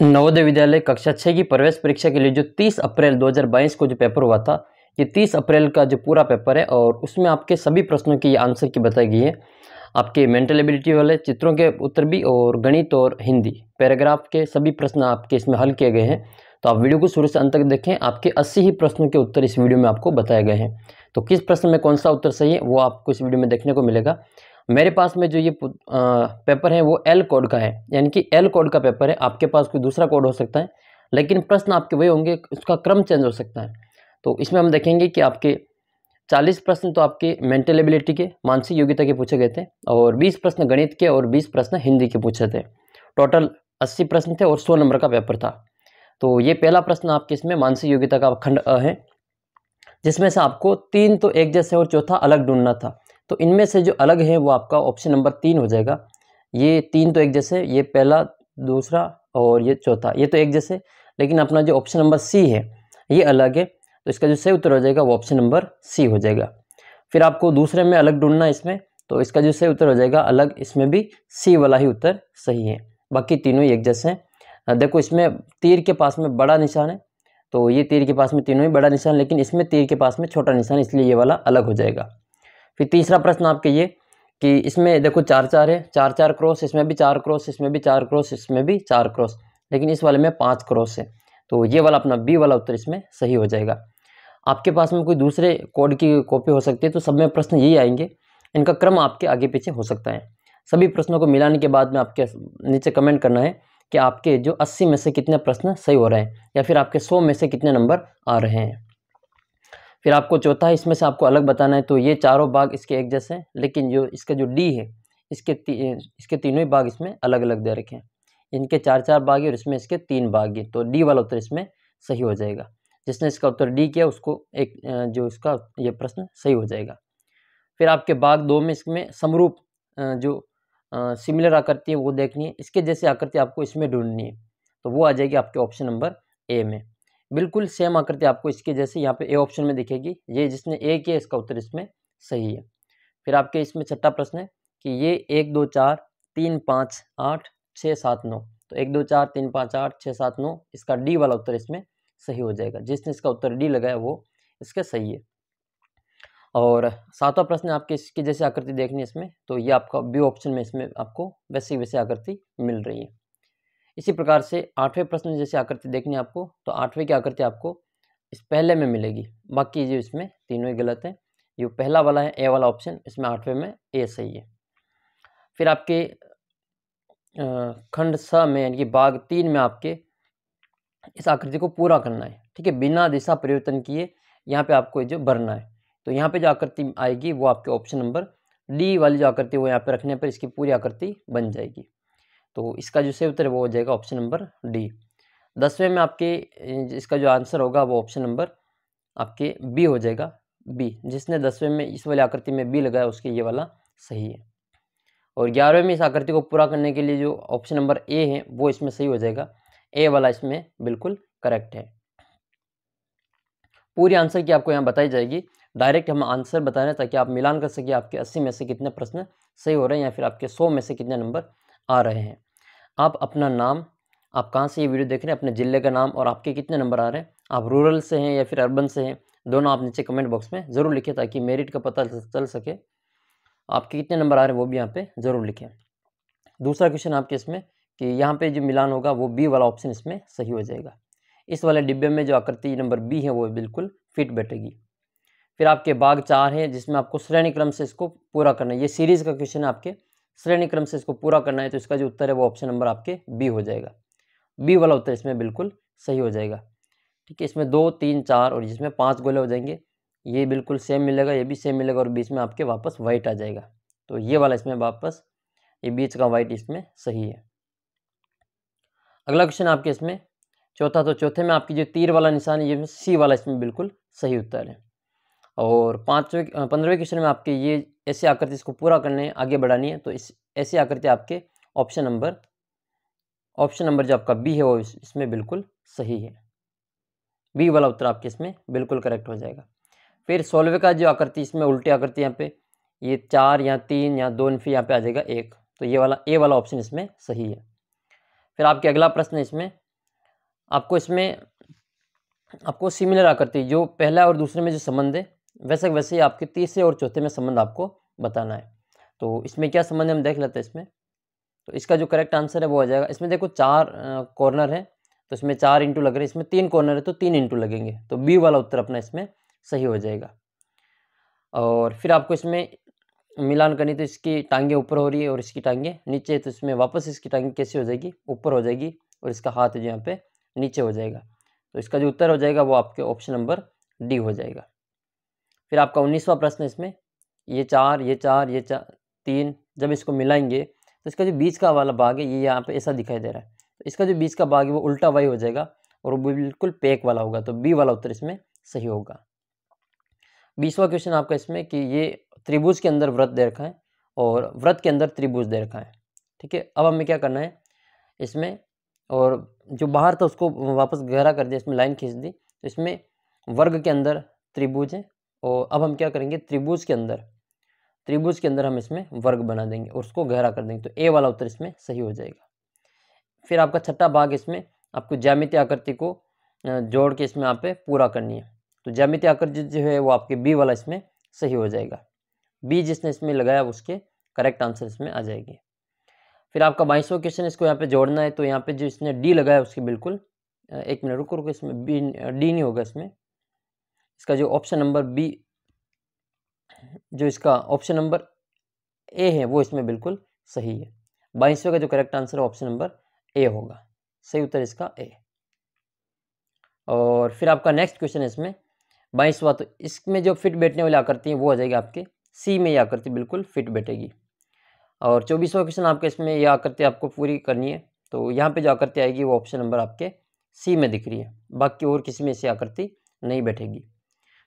नवोदय विद्यालय कक्षा छः की प्रवेश परीक्षा के लिए जो 30 अप्रैल 2022 को जो पेपर हुआ था ये 30 अप्रैल का जो पूरा पेपर है और उसमें आपके सभी प्रश्नों की आंसर की बताई गई है आपके मेंटल एबिलिटी वाले चित्रों के उत्तर भी और गणित और हिंदी पैराग्राफ के सभी प्रश्न आपके इसमें हल किए गए हैं तो आप वीडियो को शुरू से अंत तक देखें आपके अस्सी ही प्रश्नों के उत्तर इस वीडियो में आपको बताए गए हैं तो किस प्रश्न में कौन सा उत्तर सही है वो आपको इस वीडियो में देखने को मिलेगा मेरे पास में जो ये पेपर है वो एल कोड का है यानी कि एल कोड का पेपर है आपके पास कोई दूसरा कोड हो सकता है लेकिन प्रश्न आपके वही होंगे उसका क्रम चेंज हो सकता है तो इसमें हम देखेंगे कि आपके चालीस प्रश्न तो आपके मेंटल एबिलिटी के मानसिक योग्यता के पूछे गए थे और बीस प्रश्न गणित के और बीस प्रश्न हिंदी के पूछे थे टोटल अस्सी प्रश्न थे और सौ नंबर का पेपर था तो ये पहला प्रश्न आपके इसमें मानसिक योग्यता का खंड अ है जिसमें से आपको तीन तो एक जैसे और चौथा अलग ढूंढना था तो इनमें से जो अलग है वो आपका ऑप्शन नंबर तीन हो जाएगा ये तीन तो एक जैसे ये पहला दूसरा और ये चौथा ये तो एक जैसे लेकिन अपना जो ऑप्शन नंबर सी है ये अलग है तो इसका जो सही उत्तर हो जाएगा वो ऑप्शन नंबर सी हो जाएगा फिर आपको दूसरे में अलग ढूंढना इसमें तो इसका जो सही उत्तर हो जाएगा अलग इसमें भी सी वाला ही उत्तर सही है बाकी तीनों ही एक जैसे हैं देखो इसमें तीर के पास में बड़ा निशान है तो ये तीर के पास में तीनों ही बड़ा निशान लेकिन इसमें तीर के पास में छोटा निशान इसलिए ये वाला अलग हो जाएगा फिर तीसरा प्रश्न आपके ये कि इसमें देखो चार चार है चार चार क्रॉस इसमें भी चार क्रॉस इसमें भी चार क्रॉस इसमें भी चार क्रॉस लेकिन इस वाले में पाँच क्रॉस है तो ये वाला अपना बी वाला उत्तर इसमें सही हो जाएगा आपके पास में कोई दूसरे कोड की कॉपी हो सकती है तो सब में प्रश्न यही आएंगे इनका क्रम आपके आगे पीछे हो सकता है सभी प्रश्नों को मिलाने के बाद में आपके नीचे कमेंट करना है कि आपके जो 80 में से कितने प्रश्न सही हो रहे हैं या फिर आपके 100 में से कितने नंबर आ रहे हैं फिर आपको चौथा है इसमें से आपको अलग बताना है तो ये चारों भाग इसके एक जैसे हैं लेकिन जो इसका जो डी है इसके ती, इसके तीनों ही भाग इसमें अलग अलग दे रखे हैं इनके चार चार भाग और इसमें इसके तीन भाग है तो डी वाला उत्तर इसमें सही हो जाएगा जिसने इसका उत्तर डी किया उसको एक जो इसका ये प्रश्न सही हो जाएगा फिर आपके भाग दो में इसमें समरूप जो सिमिलर आकृति है वो देखनी है इसके जैसे आकृति आपको इसमें ढूंढनी है तो वो आ जाएगी आपके ऑप्शन नंबर ए में बिल्कुल सेम आकृति आपको इसके जैसे यहाँ पे ए ऑप्शन में दिखेगी ये जिसने ए किया इसका उत्तर इसमें सही है फिर आपके इसमें छठा प्रश्न है कि ये एक दो चार तीन पाँच आठ छः सात नौ तो एक दो चार तीन पाँच आठ छः सात नौ इसका डी वाला उत्तर इसमें सही हो जाएगा जिसने इसका उत्तर डी लगाया वो इसका सही है और सातवां प्रश्न आपके इसकी जैसे आकृति देखनी है इसमें तो ये आपका बी ऑप्शन में इसमें आपको वैसे वैसे आकृति मिल रही है इसी प्रकार से आठवें प्रश्न जैसे आकृति देखनी आपको तो आठवें की आकृति आपको इस पहले में मिलेगी बाकी जो इसमें तीनों ही गलत हैं जो पहला वाला है ए वाला ऑप्शन इसमें आठवें में ए सही है फिर आपके खंड स में यानी कि बाघ तीन में आपके इस आकृति को पूरा करना है ठीक है बिना दिशा परिवर्तन किए यहाँ पे आपको जो भरना है तो यहाँ पे जो आकृति आएगी वो आपके ऑप्शन नंबर डी वाली जो आकृति वो यहाँ पे रखने पर इसकी पूरी आकृति बन जाएगी तो इसका जो सही उत्तर है वो हो जाएगा ऑप्शन नंबर डी दसवें में आपके इसका जो आंसर होगा वो ऑप्शन नंबर आपके बी हो जाएगा बी जिसने दसवें में इस वाली आकृति में बी लगाया उसके ये वाला सही है और ग्यारहवें में इस आकृति को पूरा करने के लिए जो ऑप्शन नंबर ए है वो इसमें सही हो जाएगा ए वाला इसमें बिल्कुल करेक्ट है पूरी आंसर की आपको यहाँ बताई जाएगी डायरेक्ट हम आंसर बता रहे हैं ताकि आप मिलान कर सके आपके अस्सी में से कितने प्रश्न सही हो रहे हैं या फिर आपके सौ में से कितने नंबर आ रहे हैं आप अपना नाम आप कहाँ से ये वीडियो देख रहे हैं अपने ज़िले का नाम और आपके कितने नंबर आ रहे हैं आप रूरल से हैं या फिर अर्बन से हैं दोनों आप नीचे कमेंट बॉक्स में ज़रूर लिखें ताकि मेरिट का पता चल सके आपके कितने नंबर आ रहे हैं वो भी यहाँ पे ज़रूर लिखें दूसरा क्वेश्चन आपके इसमें कि यहाँ पे जो मिलान होगा वो बी वाला ऑप्शन इसमें सही हो जाएगा इस वाले डिब्बे में जो आकृति नंबर बी है वो बिल्कुल फिट बैठेगी फिर आपके बाग चार हैं जिसमें आपको श्रेणी क्रम से इसको पूरा करना है ये सीरीज़ का क्वेश्चन है आपके श्रेणी क्रम से इसको पूरा करना है तो इसका जो उत्तर है वो ऑप्शन नंबर आपके बी हो जाएगा बी वाला उत्तर इसमें बिल्कुल सही हो जाएगा ठीक है इसमें दो तीन चार और जिसमें पाँच गोले हो जाएंगे ये बिल्कुल सेम मिलेगा ये भी सेम मिलेगा और बीच में आपके वापस वाइट आ जाएगा तो ये वाला इसमें वापस ये बीच का वाइट इसमें सही है अगला क्वेश्चन आपके इसमें चौथा तो चौथे में आपकी जो तीर वाला निशान है ये सी वाला इसमें बिल्कुल सही उत्तर है और पाँचवें पंद्रहवें क्वेश्चन में आपके ये ऐसी आकृति इसको पूरा करने आगे बढ़ानी है तो इस ऐसी आकृति आपके ऑप्शन नंबर ऑप्शन नंबर जो आपका बी है वो इस, इसमें बिल्कुल सही है बी वाला उत्तर आपके इसमें बिल्कुल करेक्ट हो जाएगा फिर सोलवे का जो आकृति इसमें उल्टी आकृति यहाँ पे ये चार या तीन या दो इन्फी यहाँ पे आ जाएगा एक तो ये वाला ए वाला ऑप्शन इसमें सही है फिर आपके अगला प्रश्न इसमें आपको इसमें आपको सिमिलर आकृति जो पहला और दूसरे में जो संबंध है वैसे वैसे ही आपके तीसरे और चौथे में संबंध आपको बताना है तो इसमें क्या संबंध हम देख लेते हैं इसमें तो इसका जो करेक्ट आंसर है वो आ जाएगा इसमें देखो चार कॉर्नर है तो इसमें चार इंटू लग रहे हैं इसमें तीन कॉर्नर है तो तीन इंटू लगेंगे तो बी वाला उत्तर अपना इसमें सही हो जाएगा और फिर आपको इसमें मिलान करनी तो इसकी टांगे ऊपर हो रही है और इसकी टांगे नीचे तो इसमें वापस इसकी टांगे कैसी हो जाएगी ऊपर हो जाएगी और इसका हाथ जो यहाँ पे नीचे हो जाएगा तो इसका जो उत्तर हो जाएगा वो आपके ऑप्शन नंबर डी हो जाएगा फिर आपका उन्नीसवा प्रश्न इसमें ये चार ये चार ये चार तीन जब इसको मिलाएंगे तो इसका जो बीच का वाला भाग है ये यहाँ पे ऐसा दिखाई दे रहा है तो इसका जो बीच का भाग है वो उल्टा वाई हो जाएगा और वो बिल्कुल पैक वाला होगा तो बी वाला उत्तर इसमें सही होगा बीसवा क्वेश्चन आपका इसमें कि ये त्रिभुज के अंदर व्रत दे रखा है और व्रत के अंदर त्रिभुज दे रखा है ठीक है अब हमें क्या करना है इसमें और जो बाहर था उसको वापस गहरा कर दिया इसमें लाइन खींच दी तो इसमें वर्ग के अंदर त्रिभुज है और अब हम क्या करेंगे त्रिभुज के अंदर त्रिभुज के अंदर हम इसमें वर्ग बना देंगे और उसको गहरा कर देंगे तो ए वाला उत्तर इसमें सही हो जाएगा फिर आपका छठा भाग इसमें आपको ज्यामिति आकृति को जोड़ के इसमें आप पूरा करनी है तो ज्यामिति आकृति जो है वो आपके बी वाला इसमें सही हो जाएगा बी जिसने इसमें लगाया उसके करेक्ट आंसर इसमें आ जाएगी फिर आपका बाईसवा क्वेश्चन इसको यहाँ पे जोड़ना है तो यहाँ पे जो इसने डी लगाया उसके बिल्कुल एक मिनट रुको रुको इसमें बी डी नहीं होगा इसमें इसका जो ऑप्शन नंबर बी जो इसका ऑप्शन नंबर ए है वो इसमें बिल्कुल सही है बाईसवें का जो करेक्ट आंसर है ऑप्शन नंबर ए होगा सही उत्तर इसका ए और फिर आपका नेक्स्ट क्वेश्चन है इसमें बाईसवा तो इसमें जो फिट बैठने वाली आकृति है वो आ जाएगी आपके सी में ये आकृति बिल्कुल फिट बैठेगी और चौबीसवा क्वेश्चन आपके इसमें यह आकृति आपको पूरी करनी है तो यहाँ पे जो आकृति आएगी वो ऑप्शन नंबर आपके सी में दिख रही है बाकी और किसी में ऐसी आकृति नहीं बैठेगी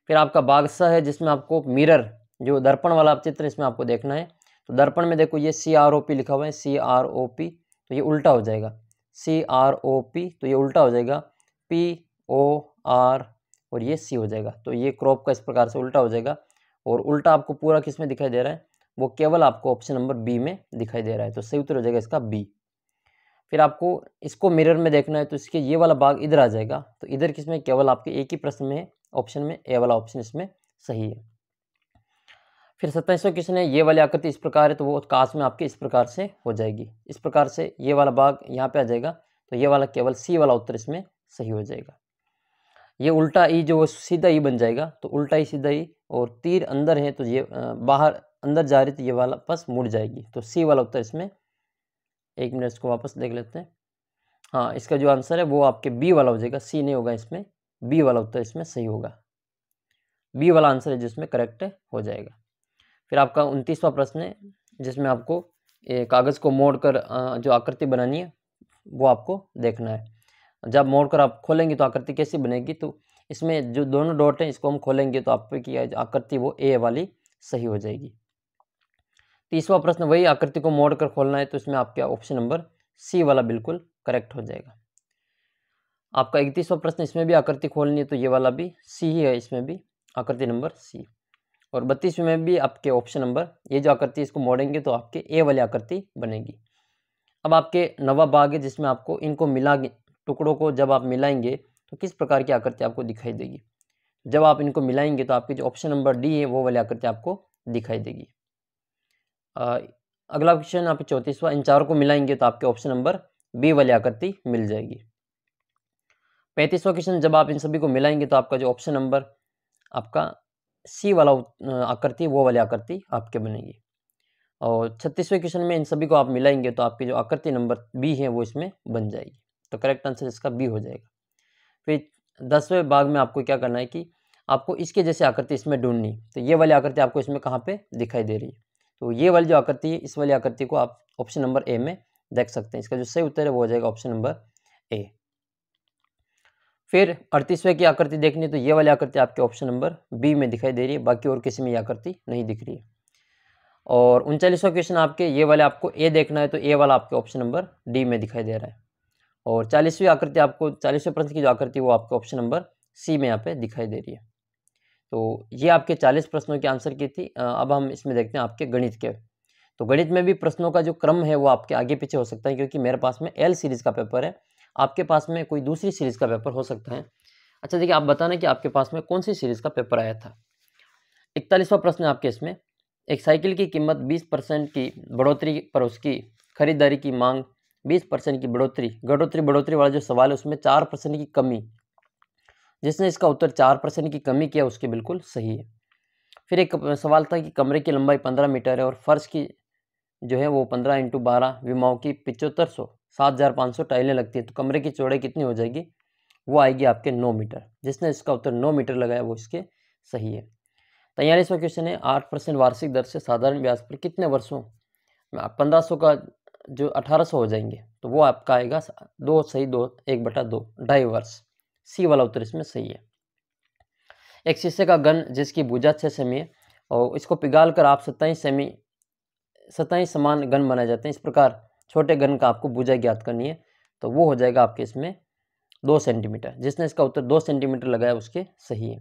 फिर आपका बागसा है जिसमें आपको मिरर जो दर्पण वाला चित्र इसमें आपको देखना है तो दर्पण में देखो ये सी आर ओ पी लिखा हुआ है सी आर ओ पी तो ये उल्टा हो जाएगा सी आर ओ पी तो ये उल्टा हो जाएगा पी ओ आर और ये सी हो जाएगा तो ये क्रॉप का इस प्रकार से उल्टा हो जाएगा और उल्टा आपको पूरा किस में दिखाई दे रहा है वो केवल आपको ऑप्शन नंबर बी में दिखाई दे रहा है तो सही उत्तर हो जाएगा इसका बी फिर आपको इसको मिरर में देखना है तो इसके ये वाला भाग इधर आ जाएगा तो इधर किस में केवल आपके एक ही प्रश्न में है ऑप्शन में ए वाला ऑप्शन इसमें सही है फिर सत्ताईसवा क्वेश्चन है ये वाली आकृति इस प्रकार है तो वो काश में आपके इस प्रकार से हो जाएगी इस प्रकार से ये वाला भाग यहाँ पे आ जाएगा तो ये वाला केवल सी वाला उत्तर इसमें सही हो जाएगा ये उल्टा ई जो सीधा ई बन जाएगा तो उल्टा ई सीधा ई और तीर अंदर है तो ये बाहर अंदर जा रही तो ये वाला बस मुड़ जाएगी तो सी वाला उत्तर इसमें एक मिनट इसको वापस देख लेते हैं हाँ इसका जो आंसर है वो आपके बी वाला हो जाएगा सी नहीं होगा इसमें बी वाला उत्तर इसमें सही होगा बी वाला आंसर है जिसमें करेक्ट हो जाएगा फिर आपका उनतीसवा प्रश्न है जिसमें आपको कागज़ को मोड़ कर जो आकृति बनानी है वो आपको देखना है जब मोड़ कर आप खोलेंगे तो आकृति कैसी बनेगी तो इसमें जो दोनों डॉट हैं इसको हम खोलेंगे तो आपकी आकृति वो ए वाली सही हो जाएगी तीसवा प्रश्न वही आकृति को मोड़ कर खोलना है तो इसमें आपका ऑप्शन नंबर सी वाला बिल्कुल करेक्ट हो जाएगा आपका इकतीसवा प्रश्न इसमें भी आकृति खोलनी है तो ये वाला भी सी ही है इसमें भी आकृति नंबर सी और बत्तीसवें में भी आपके ऑप्शन नंबर ये जो आकृति इसको मोड़ेंगे तो आपके ए वाली आकृति बनेगी अब आपके नवा बाग है जिसमें आपको इनको मिला टुकड़ों को जब आप मिलाएंगे तो किस प्रकार की आकृति आपको दिखाई देगी जब आप इनको मिलाएंगे तो आपके जो ऑप्शन नंबर डी है वो वाली आकृति आपको दिखाई देगी अगला क्वेश्चन आप चौंतीसवा इन चारों को मिलाएंगे तो आपके ऑप्शन नंबर बी वाली आकृति मिल जाएगी पैंतीसवा क्वेश्चन जब आप इन सभी को मिलाएंगे तो आपका जो ऑप्शन नंबर आपका सी वाला आकृति वो वाली आकृति आपके बनेगी और छत्तीसवें क्वेश्चन में इन सभी को आप मिलाएंगे तो आपकी जो आकृति नंबर बी है वो इसमें बन जाएगी तो करेक्ट आंसर इसका बी हो जाएगा फिर दसवें भाग में आपको क्या करना है कि आपको इसके जैसे आकृति इसमें ढूंढनी तो ये वाली आकृति आपको इसमें कहाँ पे दिखाई दे रही है तो ये वाली जो आकृति है इस वाली आकृति को आप ऑप्शन नंबर ए में देख सकते हैं इसका जो सही उत्तर है वो हो जाएगा ऑप्शन नंबर ए फिर अड़तीसवें की आकृति देखनी है तो ये वाली आकृति आपके ऑप्शन नंबर बी में दिखाई दे रही है बाकी और किसी में ये आकृति नहीं दिख रही है और उनचालीसवा क्वेश्चन आपके ये वाले आपको ए देखना है तो ए वाला आपके ऑप्शन नंबर डी में दिखाई दे रहा है और चालीसवीं आकृति आपको चालीसवें प्रश्न की जो आकृति वो आपके ऑप्शन नंबर सी में यहाँ पे दिखाई दे रही है तो ये आपके चालीस प्रश्नों के आंसर की थी अब हम इसमें देखते हैं आपके गणित के तो गणित में भी प्रश्नों का जो क्रम है वो आपके आगे पीछे हो सकता है क्योंकि मेरे पास में एल सीरीज़ का पेपर है आपके पास में कोई दूसरी सीरीज़ का पेपर हो सकता है अच्छा देखिए आप बताना कि आपके पास में कौन सी सीरीज़ का पेपर आया था इकतालीसवा प्रश्न आपके इसमें एक साइकिल की कीमत 20 परसेंट की बढ़ोतरी पर उसकी खरीदारी की मांग 20 परसेंट की बढ़ोतरी घटोतरी बढ़ोतरी वाला जो सवाल है उसमें चार परसेंट की कमी जिसने इसका उत्तर चार परसेंट की कमी किया उसके बिल्कुल सही है फिर एक सवाल था कि कमरे की लंबाई पंद्रह मीटर है और फर्श की जो है वो पंद्रह इंटू बारह विमाओं की पिचहत्तर सौ सात हज़ार पाँच सौ टाइलें लगती हैं तो कमरे की चौड़ाई कितनी हो जाएगी वो आएगी आपके नौ मीटर जिसने इसका उत्तर नौ मीटर लगाया वो इसके सही है तैयारीसवा क्वेश्चन है आठ परसेंट वार्षिक दर से साधारण ब्याज पर कितने वर्षों में पंद्रह सौ का जो अठारह सौ हो जाएंगे तो वो आपका आएगा दो सही दो एक बटा दो ढाई वर्ष सी वाला उत्तर इसमें सही है एक शीशे का गन जिसकी भूजा छः सेमी है और इसको पिघाल कर आप सत्ताईस सेमी सत्ताईस समान गन बनाए जाते हैं इस प्रकार छोटे घन का आपको भुजा ज्ञात करनी है तो वो हो जाएगा आपके इसमें दो सेंटीमीटर जिसने इसका उत्तर दो सेंटीमीटर लगाया उसके सही है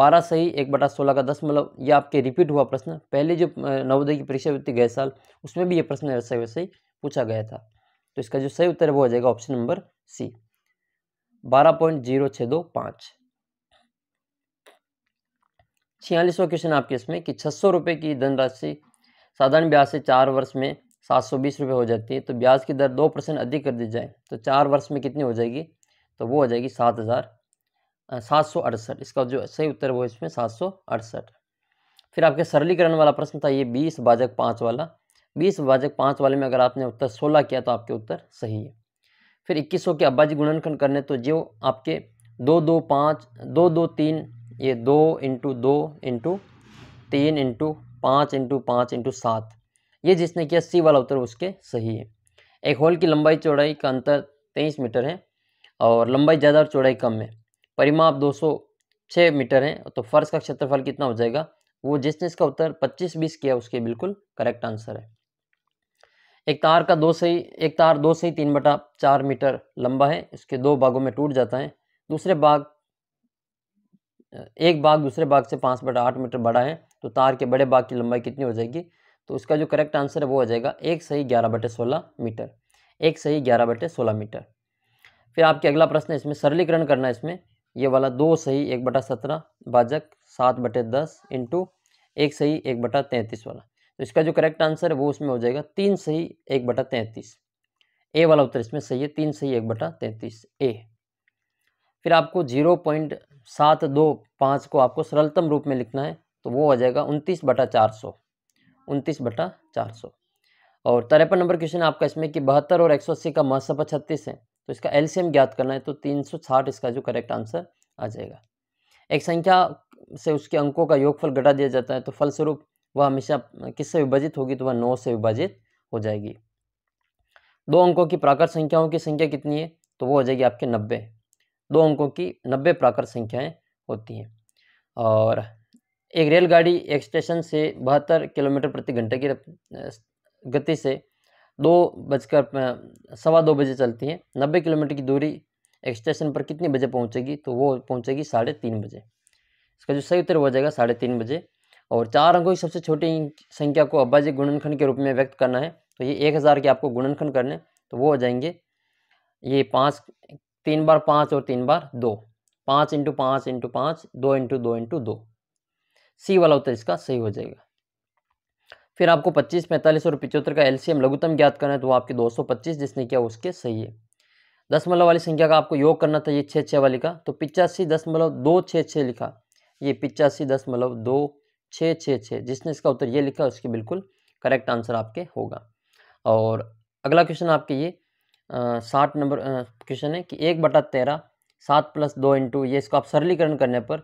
बारह सही एक बटा सोलह का दस मतलब ये आपके रिपीट हुआ प्रश्न पहले जो नवोदय की परीक्षा हुई गए साल उसमें भी ये प्रश्न वैसे वैसे ही पूछा गया था तो इसका जो सही उत्तर है वो हो जाएगा ऑप्शन नंबर सी बारह पॉइंट जीरो छः दो पाँच छियालीसवा क्वेश्चन आपके इसमें कि छः सौ रुपये की धनराशि साधारण ब्याज से चार वर्ष में सात सौ बीस रुपये हो जाती है तो ब्याज की दर दो परसेंट अधिक कर दी जाए तो चार वर्ष में कितनी हो जाएगी तो वो हो जाएगी सात हज़ार सात सौ अड़सठ इसका जो सही उत्तर वो इसमें सात सौ अड़सठ फिर आपके सरलीकरण वाला प्रश्न था ये बीस भाजक पाँच वाला बीस भाजक पाँच वाले में अगर आपने उत्तर सोलह किया तो आपके उत्तर सही है फिर इक्कीस सौ के अब्बाजी गुणनखंड करने तो जो आपके दो दो पाँच दो दो तीन ये दो इंटू दो इंटू तीन इंटू पाँच इंटू पाँच इंटू सात ये जिसने किया सी वाला उत्तर उसके सही है एक होल की लंबाई चौड़ाई का अंतर तेईस मीटर है और लंबाई ज़्यादा और चौड़ाई कम है परिमाप दो सौ छः मीटर है तो फर्श का क्षेत्रफल कितना हो जाएगा वो जिसने इसका उत्तर पच्चीस बीस किया उसके बिल्कुल करेक्ट आंसर है एक तार का दो सही एक तार दो सही तीन बटा चार मीटर लंबा है इसके दो भागों में टूट जाता है दूसरे भाग एक भाग दूसरे भाग से पाँच बटा आठ मीटर बड़ा है तो तार के बड़े भाग की लंबाई कितनी हो जाएगी तो उसका जो करेक्ट आंसर है वो हो जाएगा एक सही ग्यारह बटे सोलह मीटर एक सही ग्यारह बटे सोलह मीटर फिर आपके अगला प्रश्न है इसमें सरलीकरण करना है इसमें ये वाला दो सही एक बटा सत्रह भाजक सात बटे दस इंटू एक सही एक बटा तैंतीस वाला तो इसका जो करेक्ट आंसर है वो उसमें हो जाएगा तीन सही एक बटा तैंतीस ए वाला उत्तर इसमें सही है तीन सही एक बटा तैंतीस ए फिर आपको जीरो पॉइंट सात दो पाँच को आपको सरलतम रूप में लिखना है तो वो हो जाएगा उनतीस बटा चार सौ उनतीस बटा चार सौ और तिरपन नंबर क्वेश्चन आपका इसमें कि बहत्तर और एक सौ अस्सी का मासपा छत्तीस है तो इसका एलसीएम ज्ञात करना है तो तीन सौ साठ इसका जो करेक्ट आंसर आ जाएगा एक संख्या से उसके अंकों का योगफल घटा दिया जाता है तो फलस्वरूप वह हमेशा किससे विभाजित होगी तो वह नौ से विभाजित हो जाएगी दो अंकों की प्राकृत संख्याओं की संख्या कितनी है तो वो हो जाएगी आपके नब्बे दो अंकों की नब्बे प्राकृत संख्याएँ होती हैं और एक रेलगाड़ी एक स्टेशन से बहत्तर किलोमीटर प्रति घंटे की गति से दो बजकर सवा दो बजे चलती है नब्बे किलोमीटर की दूरी एक स्टेशन पर कितनी बजे पहुंचेगी तो वो पहुंचेगी साढ़े तीन बजे इसका जो सही उत्तर हो जाएगा साढ़े तीन बजे और चार अंकों की सबसे छोटी संख्या को अब्बाजी गुणनखंड के रूप में व्यक्त करना है तो ये एक हज़ार के आपको गुणनखंड करने तो वो हो जाएंगे ये पाँच तीन बार पाँच और तीन बार दो पाँच इंटू पाँच इंटू पाँच दो इंटू दो इंटू दो सी वाला उत्तर इसका सही हो जाएगा फिर आपको 25, पैंतालीस और पिचहत्तर का एलसीएम लघुतम ज्ञात करना है तो वो आपके 225 जिसने किया उसके सही है दसमलव वाली संख्या का आपको योग करना था ये छः छः वाली का तो पिचासी दशमलव दो छः छः लिखा ये पिचासी दशमलव दो छः छः छः जिसने इसका उत्तर ये लिखा उसके बिल्कुल करेक्ट आंसर आपके होगा और अगला क्वेश्चन आपके ये साठ नंबर क्वेश्चन है कि एक बटा तेरह सात प्लस दो इंटू ये इसको आप सरलीकरण करने पर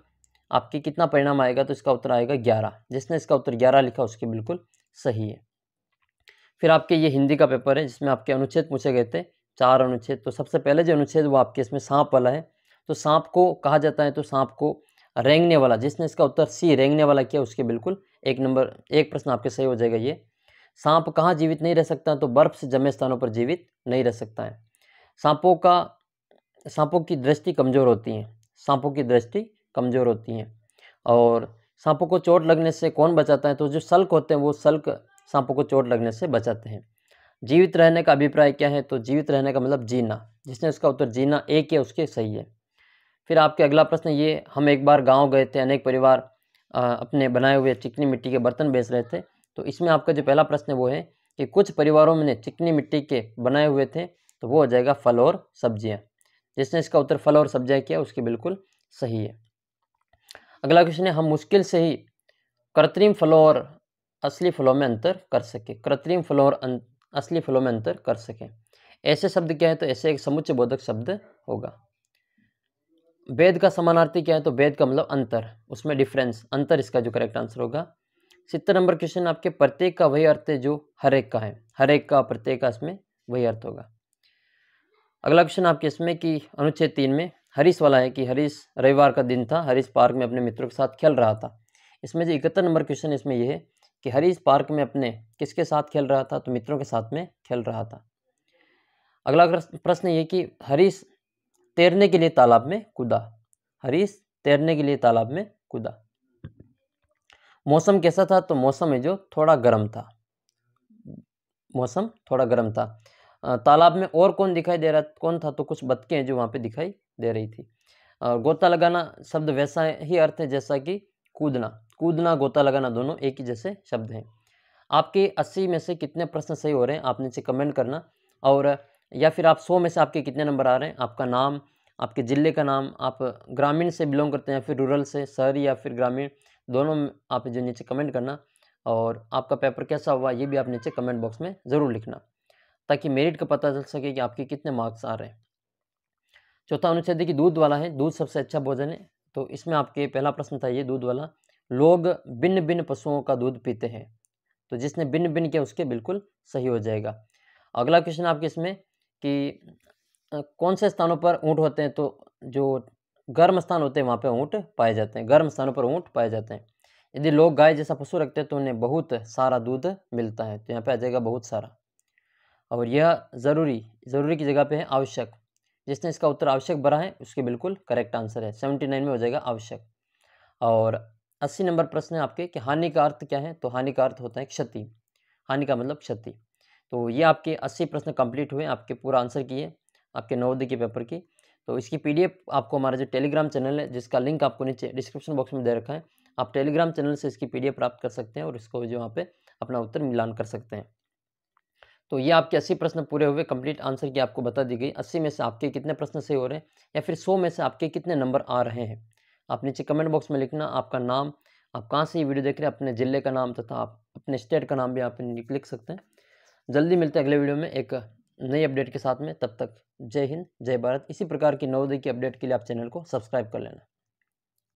आपके कितना परिणाम आएगा तो इसका उत्तर आएगा ग्यारह जिसने इसका उत्तर ग्यारह लिखा उसके बिल्कुल सही है फिर आपके ये हिंदी का पेपर है जिसमें आपके अनुच्छेद पूछे गए थे चार अनुच्छेद तो सबसे पहले जो अनुच्छेद वो आपके इसमें सांप वाला है तो सांप को कहा जाता है तो सांप को रेंगने वाला जिसने इसका उत्तर सी रेंगने वाला किया उसके बिल्कुल एक नंबर एक प्रश्न आपके सही हो जाएगा ये सांप कहाँ जीवित नहीं रह सकता तो बर्फ से जमे स्थानों पर जीवित नहीं रह सकता है सांपों का सांपों की दृष्टि कमज़ोर होती है सांपों की दृष्टि कमज़ोर होती हैं और सांपों को चोट लगने से कौन बचाता है तो जो सल्क होते हैं वो सल्क सांपों को चोट लगने से बचाते हैं जीवित रहने का अभिप्राय क्या है तो जीवित रहने का मतलब जीना जिसने उसका उत्तर जीना एक है उसके सही है फिर आपके अगला प्रश्न ये हम एक बार गांव गए थे अनेक परिवार अपने बनाए हुए चिकनी मिट्टी के बर्तन बेच रहे थे तो इसमें आपका जो पहला प्रश्न है वो है कि कुछ परिवारों में चिकनी मिट्टी के बनाए हुए थे तो वो हो जाएगा फल और सब्जियाँ जिसने इसका उत्तर फल और सब्जियाँ किया उसकी बिल्कुल सही है अगला क्वेश्चन है हम मुश्किल से ही कृत्रिम फलों और असली फलों में अंतर कर सकें कृत्रिम फलों और अं-, असली फलों में अंतर कर सकें ऐसे शब्द क्या है तो ऐसे एक समुच्च बोधक शब्द होगा वेद का समानार्थी क्या है तो वेद का मतलब अंतर उसमें डिफरेंस अंतर इसका जो करेक्ट आंसर होगा सितर नंबर क्वेश्चन आपके प्रत्येक का वही अर्थ है जो हर एक का है हर एक का प्रत्येक का इसमें वही अर्थ होगा अगला क्वेश्चन आपके इसमें कि अनुच्छेद तीन में हरीश वाला है कि हरीश रविवार का दिन था हरीश पार्क में अपने मित्रों के साथ खेल रहा था इसमें जो इकहत्तर नंबर क्वेश्चन इसमें यह है कि हरीश पार्क में अपने किसके साथ खेल रहा था तो मित्रों के साथ में खेल रहा था अगला प्रश्न ये कि हरीश तैरने के लिए तालाब में कूदा हरीश तैरने के लिए तालाब में कूदा मौसम कैसा था तो मौसम है जो थोड़ा गर्म था मौसम थोड़ा गर्म था तालाब में और कौन दिखाई दे रहा कौन था तो कुछ बतके हैं जो वहाँ पे दिखाई दे रही थी और गोता लगाना शब्द वैसा ही अर्थ है जैसा कि कूदना कूदना गोता लगाना दोनों एक ही जैसे शब्द हैं आपके अस्सी में से कितने प्रश्न सही हो रहे हैं आप नीचे कमेंट करना और या फिर आप सौ में से आपके कितने नंबर आ रहे हैं आपका नाम आपके ज़िले का नाम आप ग्रामीण से बिलोंग करते हैं या फिर रूरल से शहरी या फिर ग्रामीण दोनों में आप जो नीचे कमेंट करना और आपका पेपर कैसा हुआ ये भी आप नीचे कमेंट बॉक्स में ज़रूर लिखना ताकि मेरिट का पता चल सके कि आपके कितने मार्क्स आ रहे हैं चौथा अनुच्छेद देखिए दूध वाला है दूध सबसे अच्छा भोजन है तो इसमें आपके पहला प्रश्न था ये दूध वाला लोग भिन्न भिन्न पशुओं का दूध पीते हैं तो जिसने भिन्न भिन्न किया उसके बिल्कुल सही हो जाएगा अगला क्वेश्चन आपके इसमें कि कौन से स्थानों पर ऊँट होते हैं तो जो गर्म स्थान होते हैं वहाँ पर ऊँट पाए जाते हैं गर्म स्थानों पर ऊँट पाए जाते हैं यदि लोग गाय जैसा पशु रखते हैं तो उन्हें बहुत सारा दूध मिलता है तो यहाँ पे आ जाएगा बहुत सारा और यह ज़रूरी ज़रूरी की जगह पे है आवश्यक जिसने इसका उत्तर आवश्यक भरा है उसके बिल्कुल करेक्ट आंसर है सेवेंटी नाइन में हो जाएगा आवश्यक और अस्सी नंबर प्रश्न है आपके कि हानि का अर्थ क्या है तो हानि का अर्थ होता है क्षति हानि का मतलब क्षति तो ये आपके अस्सी प्रश्न कंप्लीट हुए आपके पूरा आंसर किए आपके नवोदय के पेपर की तो इसकी पी आपको हमारा जो टेलीग्राम चैनल है जिसका लिंक आपको नीचे डिस्क्रिप्शन बॉक्स में दे रखा है आप टेलीग्राम चैनल से इसकी पी प्राप्त कर सकते हैं और इसको जो वहाँ पर अपना उत्तर मिलान कर सकते हैं तो ये आपके अस्सी प्रश्न पूरे हुए कंप्लीट आंसर की आपको बता दी गई अस्सी में से आपके कितने प्रश्न सही हो रहे हैं या फिर सौ में से आपके कितने नंबर आ रहे हैं आप नीचे कमेंट बॉक्स में लिखना आपका नाम आप कहाँ से ये वीडियो देख रहे हैं अपने ज़िले का नाम तथा आप अपने स्टेट का नाम भी आप लिख सकते हैं जल्दी मिलते हैं अगले वीडियो में एक नई अपडेट के साथ में तब तक जय हिंद जय भारत इसी प्रकार की नवोदय की अपडेट के लिए आप चैनल को सब्सक्राइब कर लेना